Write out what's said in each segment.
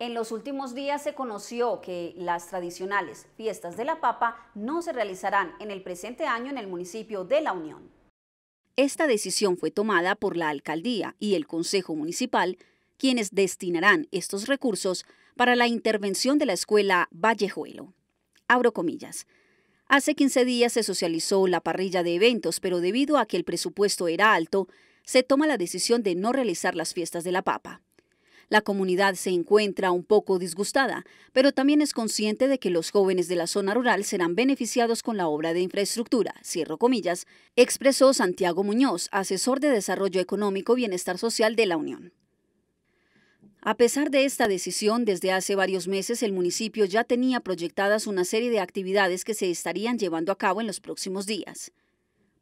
En los últimos días se conoció que las tradicionales fiestas de la papa no se realizarán en el presente año en el municipio de La Unión. Esta decisión fue tomada por la alcaldía y el Consejo Municipal, quienes destinarán estos recursos para la intervención de la escuela Vallejuelo. Abro comillas. Hace 15 días se socializó la parrilla de eventos, pero debido a que el presupuesto era alto, se toma la decisión de no realizar las fiestas de la papa. La comunidad se encuentra un poco disgustada, pero también es consciente de que los jóvenes de la zona rural serán beneficiados con la obra de infraestructura, cierro comillas, expresó Santiago Muñoz, asesor de Desarrollo Económico y Bienestar Social de la Unión. A pesar de esta decisión, desde hace varios meses el municipio ya tenía proyectadas una serie de actividades que se estarían llevando a cabo en los próximos días.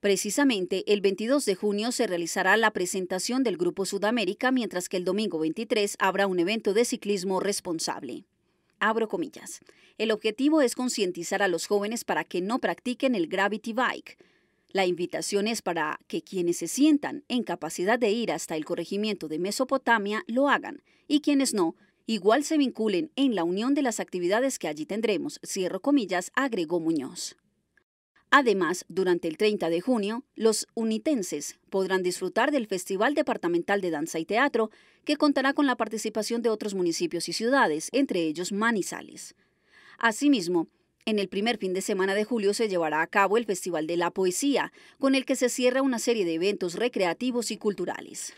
Precisamente el 22 de junio se realizará la presentación del Grupo Sudamérica, mientras que el domingo 23 habrá un evento de ciclismo responsable. Abro comillas. El objetivo es concientizar a los jóvenes para que no practiquen el gravity bike. La invitación es para que quienes se sientan en capacidad de ir hasta el corregimiento de Mesopotamia lo hagan y quienes no, igual se vinculen en la unión de las actividades que allí tendremos. Cierro comillas, agregó Muñoz. Además, durante el 30 de junio, los unitenses podrán disfrutar del Festival Departamental de Danza y Teatro, que contará con la participación de otros municipios y ciudades, entre ellos Manizales. Asimismo, en el primer fin de semana de julio se llevará a cabo el Festival de la Poesía, con el que se cierra una serie de eventos recreativos y culturales.